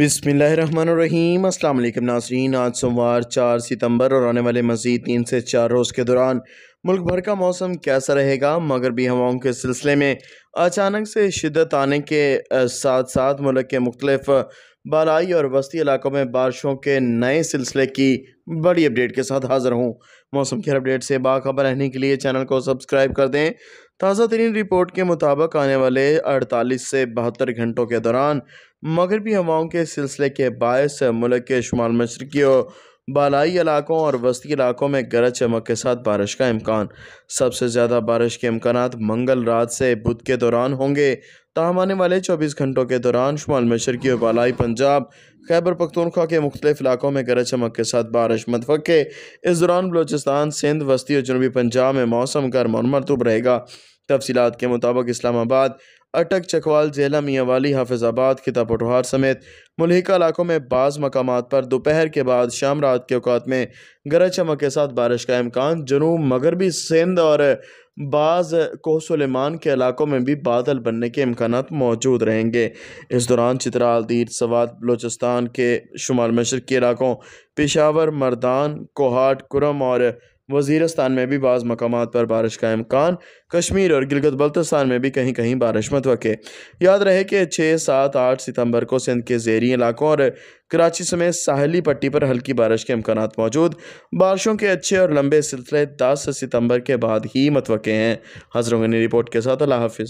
बिसमीम अल्लाम नाजरीन आज सोमवार चार सितंबर और आने वाले मज़ीद तीन से चार रोज़ के दौरान मुल्क भर का मौसम कैसा रहेगा मगरबी हवाओं के सिलसिले में अचानक से शिदत आने के साथ साथ मुल्क के मुख्तलिफ बालाई और वस्ती इलाकों में बारिशों के नए सिलसिले की बड़ी अपडेट के साथ हाज़िर हूँ मौसम की अपडेट से बाखबर रहने के लिए चैनल को सब्सक्राइब कर दें ताज़ा तरीन रिपोर्ट के मुताबिक आने वाले 48 से बहत्तर घंटों के दौरान मगरबी हवाओं के सिलसिले के बायस मुल्क के शुमाल मशरकी बालाई इलाकों और वस्ती इलाकों में गरज चमक के साथ बारिश का इम्कान सबसे ज़्यादा बारिश के इम्कान मंगल रात से बुध के दौरान होंगे ताहम आने वाले चौबीस घंटों के दौरान शुमाल मशरकी और बालाई पंजाब खैबर पख्तूनख्वा के मुख्तलिफ इलाकों में गरज चमक के साथ बारिश मतवक़े इस दौरान बलोचिस्तान सिंध वस्ती और जनूबी पंजाब में मौसम गर्म और मरतूब रहेगा तफसीत के मुताबिक इस्लामाबाद अटक चकवाल जेला मियाँवाली हाफिजाबाद खिता पटवार समेत मुलहिका इलाकों में बाज़ मकाम पर दोपहर के बाद शाम रात के अवकात में गरज चमक के साथ बारिश का अम्कान जनूब मगरबी सिंध और बाज़ कोह सलेमान के इलाकों में भी बादल बनने के इम्कान मौजूद रहेंगे इस दौरान चित्राल दीद सवाद बलोचिस्तान के शुमाल मशरक़ी इलाकों पेशावर मर्दान कोहाट कुरम और वजीरस्तान में भी बाज़ मकाम पर बारिश का अम्कान कश्मीर और गिलगत बल्तिस्तान में भी कहीं कहीं बारिश मतवक़ याद रहे कि छः सात आठ सितंबर को सिंध के जेरी इलाकों और कराची समेत साहली पट्टी पर हल्की बारिश के अम्कान मौजूद बारिशों के अच्छे और लंबे सिलसिले दस सितंबर के बाद ही मतवे हैं हजरों रिपोर्ट के साथ अल्लाह हाफ़